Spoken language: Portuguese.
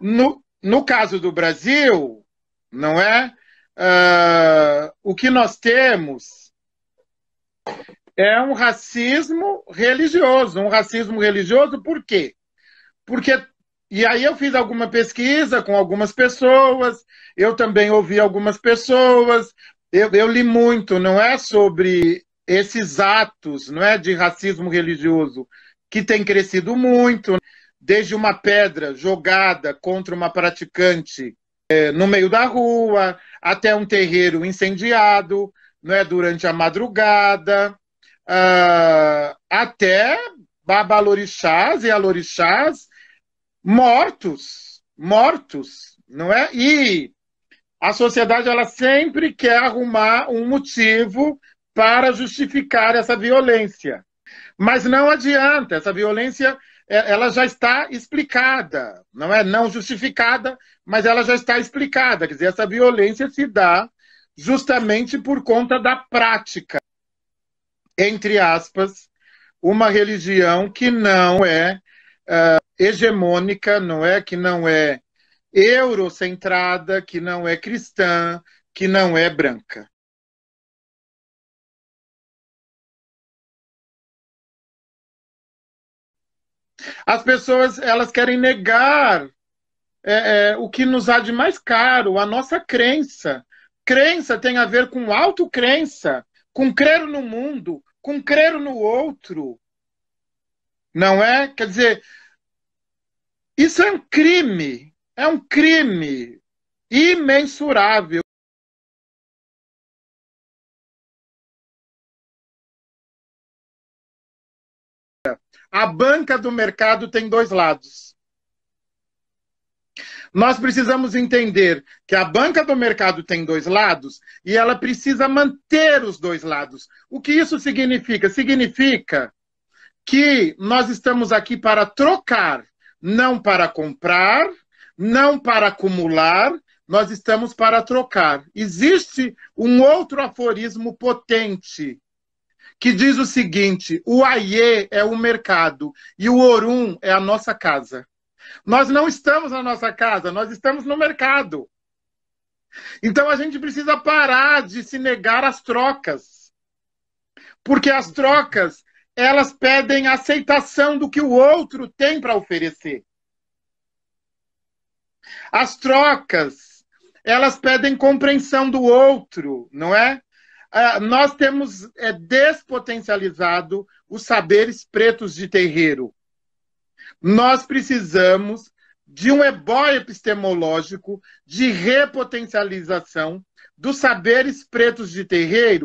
No, no caso do Brasil, não é? Uh, o que nós temos é um racismo religioso. Um racismo religioso por quê? Porque. E aí eu fiz alguma pesquisa com algumas pessoas, eu também ouvi algumas pessoas, eu, eu li muito, não é? Sobre esses atos não é, de racismo religioso que tem crescido muito, desde uma pedra jogada contra uma praticante é, no meio da rua, até um terreiro incendiado, não é durante a madrugada, uh, até babalorixás e alorixás mortos, mortos, não é? E a sociedade ela sempre quer arrumar um motivo para justificar essa violência. Mas não adianta, essa violência é, ela já está explicada, não é não justificada, mas ela já está explicada. Quer dizer, essa violência se dá justamente por conta da prática, entre aspas, uma religião que não é uh, hegemônica, não é que não é eurocentrada, que não é cristã, que não é branca. As pessoas elas querem negar é, é, o que nos há de mais caro, a nossa crença. Crença tem a ver com autocrença, com crer no mundo, com crer no outro. Não é? Quer dizer, isso é um crime, é um crime imensurável. a banca do mercado tem dois lados. Nós precisamos entender que a banca do mercado tem dois lados e ela precisa manter os dois lados. O que isso significa? Significa que nós estamos aqui para trocar, não para comprar, não para acumular, nós estamos para trocar. Existe um outro aforismo potente que diz o seguinte: o Aie é o mercado e o Orum é a nossa casa. Nós não estamos na nossa casa, nós estamos no mercado. Então a gente precisa parar de se negar às trocas. Porque as trocas, elas pedem aceitação do que o outro tem para oferecer. As trocas, elas pedem compreensão do outro, não é? Ah, nós temos é, despotencializado os saberes pretos de terreiro. Nós precisamos de um ebó epistemológico de repotencialização dos saberes pretos de terreiro